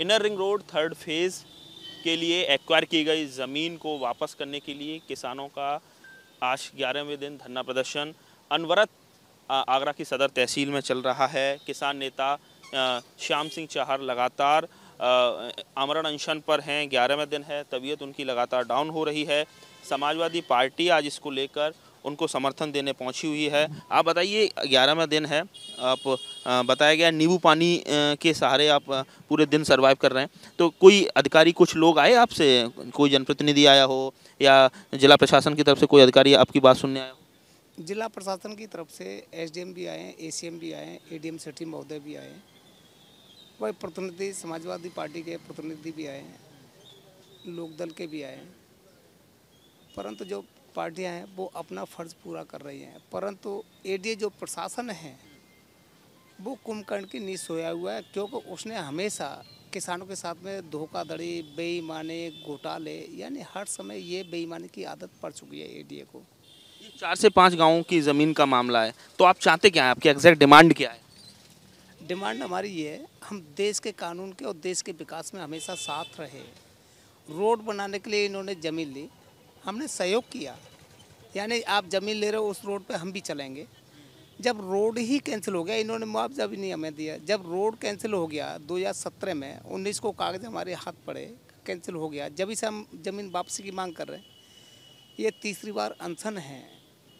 inner ring road third phase के लिए acquire की गई ज़मीन को वापस करने के लिए किसानों का आज ग्यारहवें दिन धरना प्रदर्शन अनवरत आगरा की सदर तहसील में चल रहा है किसान नेता श्याम सिंह चाहर लगातार आमरण अनशन पर हैं ग्यारहवें दिन है तबीयत उनकी लगातार डाउन हो रही है समाजवादी पार्टी आज इसको लेकर उनको समर्थन देने पहुंची हुई है आप बताइए ग्यारहवा दिन है आप बताया गया नींबू पानी के सहारे आप पूरे दिन सर्वाइव कर रहे हैं तो कोई अधिकारी कुछ लोग आए आपसे कोई जनप्रतिनिधि आया हो या जिला प्रशासन की तरफ से कोई अधिकारी आपकी बात सुनने आया हो जिला प्रशासन की तरफ से एस भी आए हैं एसीएम भी आए हैं एम सेठी महोदय भी आए हैं वही प्रतिनिधि समाजवादी पार्टी के प्रतिनिधि भी आए हैं लोकदल के भी आए हैं परंतु जो पार्टियां हैं वो अपना फर्ज पूरा कर रही हैं परंतु एडीए जो प्रशासन है वो कुंभकर्ण की नीच सोया हुआ है क्योंकि उसने हमेशा किसानों के साथ में धोखाधड़ी बेईमाने घोटाले यानी हर समय ये बेईमानी की आदत पड़ चुकी है एडीए को ये चार से पाँच गाँव की ज़मीन का मामला है तो आप चाहते क्या है आपकी एग्जैक्ट डिमांड क्या है डिमांड हमारी ये है हम देश के कानून के और देश के विकास में हमेशा साथ रहे रोड बनाने के लिए इन्होंने ज़मीन ली हमने सहयोग किया यानी आप ज़मीन ले रहे हो उस रोड पे हम भी चलेंगे जब रोड ही कैंसिल हो गया इन्होंने मुआवजा भी नहीं हमें दिया जब रोड कैंसिल हो गया 2017 में 19 को कागज़ हमारे हाथ पड़े कैंसिल हो गया जब इसे हम ज़मीन वापसी की मांग कर रहे हैं ये तीसरी बार अनशन है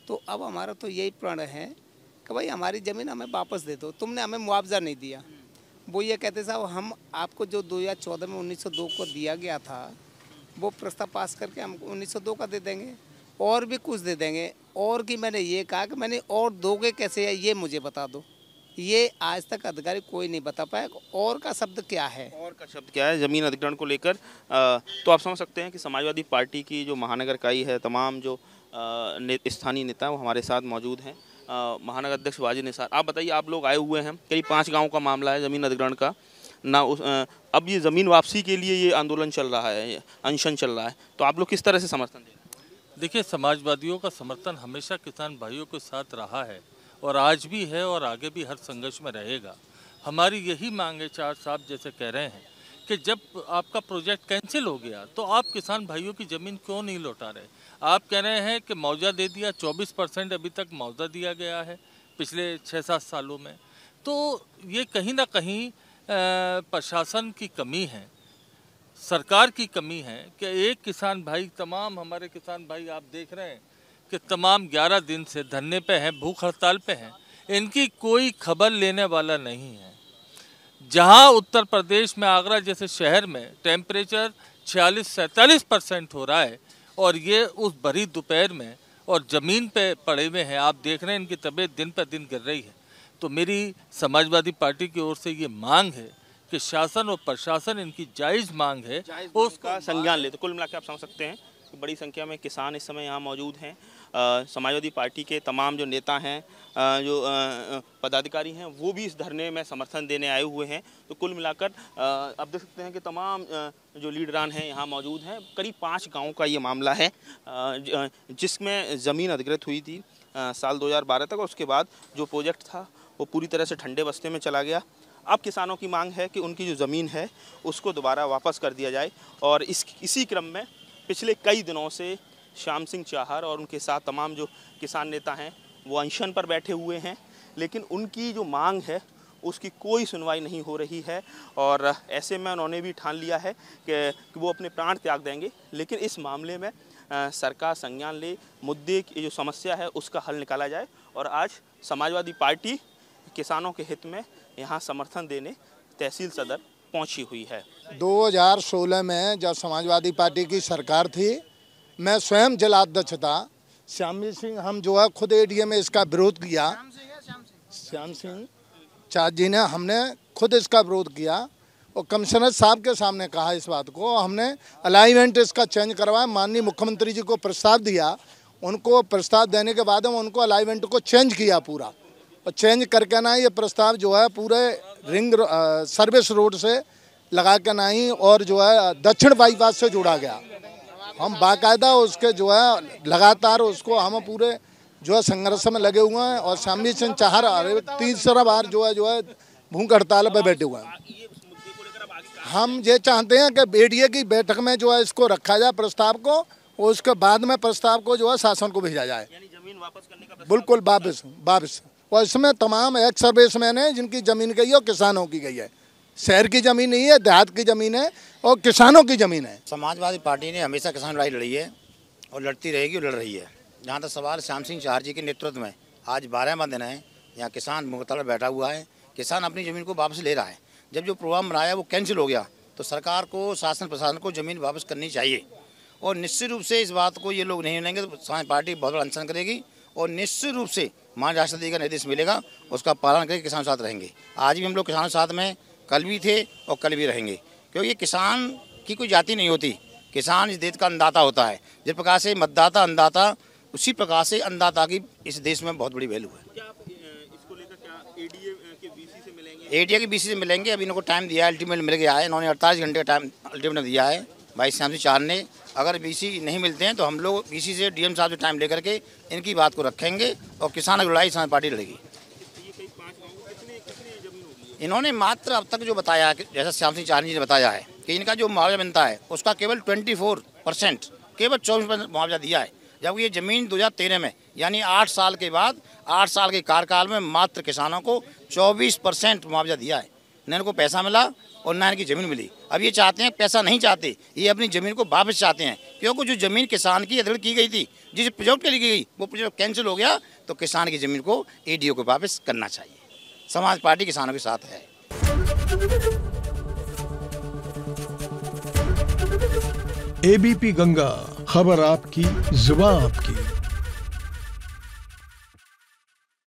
तो अब हमारा तो यही प्रण है कि भाई हमारी ज़मीन हमें वापस दे दो तुमने हमें मुआवजा नहीं दिया वो ये कहते साहब हम आपको जो 2014 में 1902 को दिया गया था वो प्रस्ताव पास करके हम दो का दे देंगे और भी कुछ दे देंगे और कि मैंने ये कहा कि मैंने और दोगे कैसे है ये मुझे बता दो ये आज तक अधिकारी कोई नहीं बता पाया और का शब्द क्या है और का शब्द क्या है ज़मीन अधिग्रहण को लेकर तो आप समझ सकते हैं कि समाजवादी पार्टी की जो महानगर काई है तमाम जो ने, स्थानीय नेता वो हमारे साथ मौजूद हैं महानगर अध्यक्ष वाजिद निसार आप बताइए आप लोग आए हुए हैं करीब पाँच गाँव का मामला है ज़मीन अधिग्रहण का ना उस अब ये ज़मीन वापसी के लिए ये आंदोलन चल रहा है अनशन चल रहा है तो आप लोग किस तरह से समर्थन दे देखिए समाजवादियों का समर्थन हमेशा किसान भाइयों के साथ रहा है और आज भी है और आगे भी हर संघर्ष में रहेगा हमारी यही मांग है चार साहब जैसे कह रहे हैं कि जब आपका प्रोजेक्ट कैंसिल हो गया तो आप किसान भाइयों की ज़मीन क्यों नहीं लौटा रहे आप कह रहे हैं कि मुआवजा दे दिया 24 परसेंट अभी तक मुआवजा दिया गया है पिछले छः सात सालों में तो ये कहीं ना कहीं प्रशासन की कमी है सरकार की कमी है कि एक किसान भाई तमाम हमारे किसान भाई आप देख रहे हैं कि तमाम 11 दिन से धरने पे हैं भूख हड़ताल पे हैं इनकी कोई खबर लेने वाला नहीं है जहां उत्तर प्रदेश में आगरा जैसे शहर में टेम्परेचर 46 सैंतालीस परसेंट हो रहा है और ये उस भरी दोपहर में और ज़मीन पे पड़े हुए हैं आप देख रहे हैं इनकी तबीयत दिन पर दिन गिर रही है तो मेरी समाजवादी पार्टी की ओर से ये मांग है कि शासन और प्रशासन इनकी जायज मांग है उसका संज्ञान ले तो कुल मिला आप समझ सकते हैं कि बड़ी संख्या में किसान इस समय यहाँ मौजूद हैं समाजवादी पार्टी के तमाम जो नेता हैं जो पदाधिकारी हैं वो भी इस धरने में समर्थन देने आए हुए हैं तो कुल मिलाकर आप देख सकते हैं कि तमाम जो लीडरान हैं यहाँ मौजूद हैं करीब पाँच गाँव का ये मामला है जिसमें ज़मीन अधिकृत हुई थी साल 2012 तक और उसके बाद जो प्रोजेक्ट था वो पूरी तरह से ठंडे बस्ते में चला गया अब किसानों की मांग है कि उनकी जो ज़मीन है उसको दोबारा वापस कर दिया जाए और इस इसी क्रम में पिछले कई दिनों से श्याम सिंह चाहर और उनके साथ तमाम जो किसान नेता हैं वो अनशन पर बैठे हुए हैं लेकिन उनकी जो मांग है उसकी कोई सुनवाई नहीं हो रही है और ऐसे में उन्होंने भी ठान लिया है कि वो अपने प्राण त्याग देंगे लेकिन इस मामले में सरकार संज्ञान ले मुद्दे की जो समस्या है उसका हल निकाला जाए और आज समाजवादी पार्टी किसानों के हित में यहाँ समर्थन देने तहसील सदर पहुँची हुई है 2016 में जब समाजवादी पार्टी की सरकार थी मैं स्वयं जिलाध्यक्ष था श्यामी सिंह हम जो है खुद एडीएम में इसका विरोध किया श्याम सिंह चार्ज जी ने हमने खुद इसका विरोध किया और कमिश्नर साहब के सामने कहा इस बात को हमने अलाइनमेंट इसका चेंज करवाया माननीय मुख्यमंत्री जी को प्रस्ताव दिया उनको प्रस्ताव देने के बाद हम उनको अलाइनमेंट को चेंज किया पूरा और चेंज करके ना ये प्रस्ताव जो है पूरे रिंग सर्विस रोड से लगा के ना ही और जो है दक्षिण बाईपास से जुड़ा गया हम बाकायदा उसके जो है लगातार उसको हम पूरे जो है संघर्ष में लगे हुए हैं और शामी सिंह रहे तीसरा बार जो है जो है भूख हड़ताल पर बैठे हुए हैं हम ये चाहते हैं कि बेडिए की बैठक में जो है इसको रखा जाए प्रस्ताव को और उसके बाद में प्रस्ताव को जो है शासन को भेजा जाए जमीन वापस करने का बिल्कुल वापस वापस और इसमें तमाम एक्स सर्विसमैन है जिनकी ज़मीन गई है और किसानों की गई है शहर की ज़मीन नहीं है देहात की ज़मीन है और किसानों की ज़मीन है समाजवादी पार्टी ने हमेशा किसान लड़ाई लड़ी है और लड़ती रहेगी और लड़ रही है जहाँ तक सवाल श्याम सिंह चाहर जी के नेतृत्व में आज बारहवा दिन है यहाँ किसान मुख्तार बैठा हुआ है किसान अपनी ज़मीन को वापस ले रहा है जब जो प्रोग्राम बनाया वो कैंसिल हो गया तो सरकार को शासन प्रशासन को ज़मीन वापस करनी चाहिए और निश्चित रूप से इस बात को ये लोग नहीं लेंगे तो पार्टी बहुत बड़ा अनशन करेगी और निश्चित रूप से मान राष्ट्रपति का निर्देश मिलेगा उसका पालन करके किसान साथ रहेंगे आज भी हम लोग किसान साथ में कल भी थे और कल भी रहेंगे क्योंकि किसान की कोई जाति नहीं होती किसान इस देश का अन्दाता होता है जिस प्रकार से मतदाता अनदाता उसी प्रकार से अनदाता की इस देश में बहुत बड़ी वैल्यू है एडीए के बीसी से मिलेंगे अभी इनको टाइम दिया है अल्टीमेट मिल गया है इन्होंने अड़तालीस घंटे का टाइम अल्टीमेट दिया है भाई श्याम सिंह चार ने अगर बीसी नहीं मिलते हैं तो हम लोग बीसी से डीएम साहब से टाइम लेकर के इनकी बात को रखेंगे और किसान की लड़ाई किसान पार्टी लड़ेगी इन्होंने मात्र अब तक जो बताया जैसा श्याम सिंह चारनी जी ने बताया है कि इनका जो मुआवजा बनता है उसका केवल 24 परसेंट केवल चौबीस परसेंट मुआवजा दिया है जबकि ये ज़मीन 2013 में यानी आठ साल के बाद आठ साल के कार्यकाल में मात्र किसानों को चौबीस परसेंट मुआवजा दिया है न इनको पैसा मिला और ना इनकी ज़मीन मिली अब ये चाहते हैं पैसा नहीं चाहते ये अपनी ज़मीन को वापस चाहते हैं क्योंकि जो ज़मीन किसान की अदल की गई थी जिस प्रोजेक्ट के लिए गई वो प्रोजेक्ट कैंसिल हो गया तो किसान की ज़मीन को ए को वापस करना चाहिए समाज पार्टी किसानों के साथ है एबीपी गंगा खबर आपकी जुबा आपकी